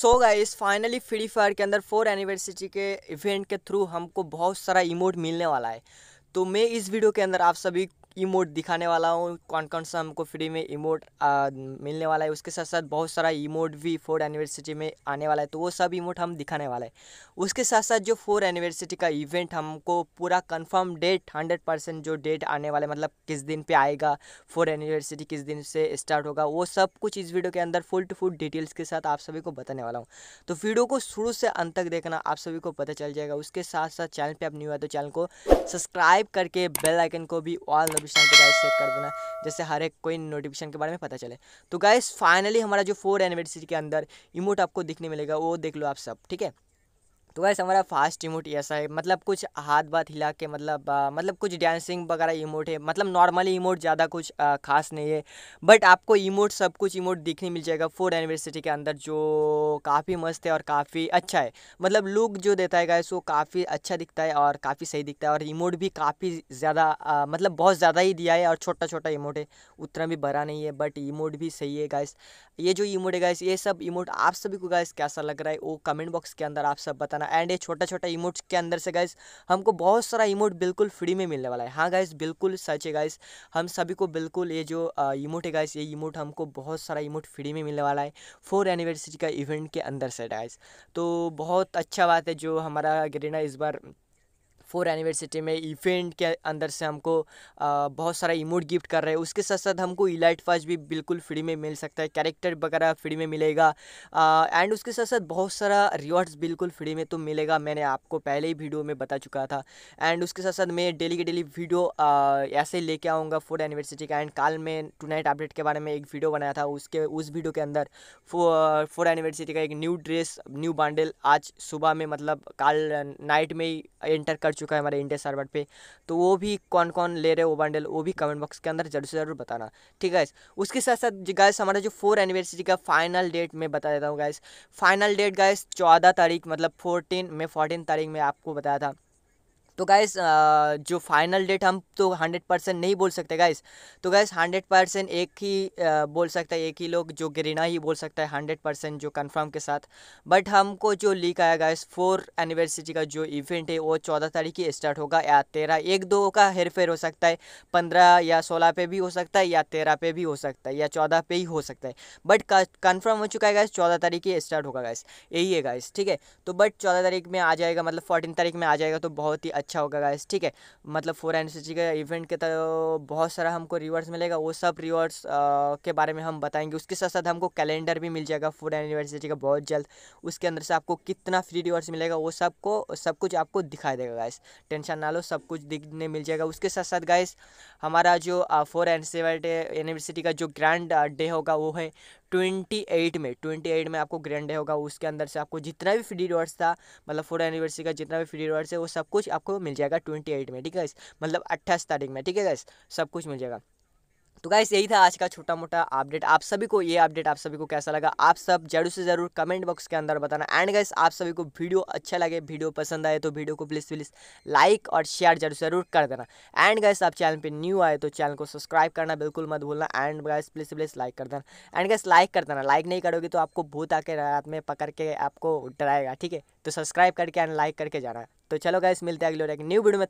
सो guys finally free fire के अंदर four anniversary के इवेंट के थ्रू हमको बहुत सारा इमोट मिलने वाला है तो मैं इस वीडियो के अंदर आप सभी इमोट दिखाने वाला हूँ कौन कौन सा हमको फ्री में इमोट मिलने वाला है उसके साथ साथ बहुत सारा इमोट भी फोर्थ एनिवर्सिटी में आने वाला है तो वो सब इमोट हम दिखाने वाला है उसके साथ साथ जो फोर एनिवर्सिटी का इवेंट हमको पूरा कन्फर्म डेट हंड्रेड परसेंट जो डेट आने वाला है मतलब किस दिन पर आएगा फोर एनिवर्सिटी किस दिन से स्टार्ट होगा वो सब कुछ इस वीडियो के अंदर फुल टू फुल डिटेल्स के साथ आप सभी को बताने वाला हूँ तो वीडियो को शुरू से अंत तक देखना आप सभी को पता चल जाएगा उसके साथ साथ चैनल पर आप न्यू है तो चैनल को सब्सक्राइब करके बेल आइकन को भी ऑल नोटिफिकेशन को गाइस सेट कर देना जैसे हर एक कोई नोटिफिकेशन के बारे में पता चले तो गाइस फाइनली हमारा जो फोर एनिवर्सरी के अंदर इमोट आपको दिखने मिलेगा वो देख लो आप सब ठीक है तो वैसे हमारा फास्ट इमोट ऐसा है मतलब कुछ हाथ बात हिला के मतलब आ, मतलब कुछ डांसिंग वगैरह इमोट है मतलब नॉर्मली इमोट ज़्यादा कुछ आ, खास नहीं है बट आपको इमोट सब कुछ इमोट देखने मिल जाएगा फोर्ड एनिवर्सिटी के अंदर जो काफ़ी मस्त है और काफ़ी अच्छा है मतलब लुक जो देता है गैस वो काफ़ी अच्छा दिखता है और काफ़ी सही दिखता है और इमोट भी काफ़ी ज़्यादा मतलब बहुत ज़्यादा ही दिया है और छोटा छोटा इमोट है उतना भी बड़ा नहीं है बट इमोट भी सही है गैस ये जो इमोट है गैस ये सब इमोट आप सभी को गैस कैसा लग रहा है वो कमेंट बॉक्स के अंदर आप सब बताना एंड ये छोटा छोटा इमोट्स के अंदर से गाइस हमको बहुत सारा इमोट बिल्कुल फ्री में मिलने वाला है हाँ गाइस बिल्कुल सच है गाइस हम सभी को बिल्कुल ये जो इमोट है गाइस ये इमोट हमको बहुत सारा इमोट फ्री में मिलने वाला है फोर एनिवर्सरी का इवेंट के अंदर से गाइस तो बहुत अच्छा बात है जो हमारा गरीना इस बार फोर एनिवर्सिटी में इवेंट के अंदर से हमको बहुत सारा इमोट गिफ्ट कर रहे हैं उसके साथ साथ हमको इलाइट फास्ट भी बिल्कुल फ्री में मिल सकता है कैरेक्टर वगैरह फ्री में मिलेगा एंड उसके साथ साथ बहुत सारा रिवॉर्ड्स बिल्कुल फ्री में तो मिलेगा मैंने आपको पहले ही वीडियो में बता चुका था एंड उसके साथ साथ मैं डेली के डेली वीडियो ऐसे ऐसे लेके आऊँगा फोर एनिवर्सिटी का एंड कल में टू नाइट अपडेट के बारे में एक वीडियो बनाया था उसके उस वीडियो के अंदर फोर एनिवर्सिटी का एक न्यू ड्रेस न्यू बांडल आज सुबह में मतलब कल नाइट में ही एंटर कर चुका है हमारे इंडिया सर्वर पे तो वो भी कौन कौन ले रहे हो बंडल वो भी कमेंट बॉक्स के अंदर जरूर से जरूर बताना ठीक है उसके साथ साथ गायस हमारा जो फोर एनिवर्सरी का फाइनल डेट मैं बता देता हूँ गायस फाइनल डेट गायस चौदह तारीख मतलब फोर्टीन में फोर्टीन तारीख में आपको बताया था तो गाइस जो फाइनल डेट हम तो हंड्रेड परसेंट नहीं बोल सकते गाइस तो गाइस हंड्रेड परसेंट एक ही बोल सकता है एक ही लोग जो गिरिना ही बोल सकता है हंड्रेड परसेंट जो कंफर्म के साथ बट हमको जो लीक आया गाइस फोर एनिवर्सरी का जो इवेंट है वो चौदह तारीख की स्टार्ट होगा या तेरह एक दो का हेर फेर हो सकता है पंद्रह या सोलह पे भी हो सकता है या तेरह पे भी हो सकता है या चौदह पे ही हो सकता है बट कन्फर्म हो चुका है गाइस चौदह तारीख की स्टार्ट होगा गाइस यही है गाइस ठीक है तो बट चौदह तारीख में आ जाएगा मतलब फोर्टीन तारीख में आ जाएगा तो बहुत ही अच्छा अच्छा होगा गाइस ठीक है मतलब फोर एन के इवेंट के तो बहुत सारा हमको रिवॉर्ड्स मिलेगा वो सब रिवॉर्ड्स के बारे में हम बताएंगे उसके साथ साथ हमको कैलेंडर भी मिल जाएगा फूड एनिवर्सिटी का बहुत जल्द उसके अंदर से आपको कितना फ्री रिवॉर्ड्स मिलेगा वो सबको सब कुछ आपको दिखाई देगा गाइस टेंशन ना लो सब कुछ दिखने मिल जाएगा उसके साथ साथ गाइस हमारा जो फोर एनिवर्सिटी का जो ग्रैंड डे होगा वो है ट्वेंटी एट में ट्वेंटी एट में आपको ग्रैंड डे होगा उसके अंदर से आपको जितना भी फ्री रिवार्ड्स था मतलब फोर्थ एनिवर्सरी का जितना भी फ्री रिवार्ड्स है वो सब कुछ आपको मिल जाएगा ट्वेंटी एट में ठीक है मतलब अट्ठाईस तारीख में ठीक है सब कुछ मिल जाएगा तो गाइस यही था आज का छोटा मोटा अपडेट आप सभी को ये अपडेट आप सभी को कैसा लगा आप सब जरूर से जरूर कमेंट बॉक्स के अंदर बताना एंड गाइस आप सभी को वीडियो अच्छा लगे वीडियो पसंद आए तो वीडियो को प्लीज़ प्लीज़ लाइक और शेयर जरूर जरूर कर देना एंड गाइस आप चैनल पे न्यू आए तो चैनल को सब्सक्राइब करना बिल्कुल मत भूलना and guys please please like कर देना एंड गाइस लाइक कर देना लाइक नहीं करोगे तो आपको भूत आके रात में पकड़ के आपको डराएगा ठीक है तो सब्सक्राइब करके एंड लाइक करके जाना तो चलो गाइस मिलते हैं अगले और एक न्यू वीडियो में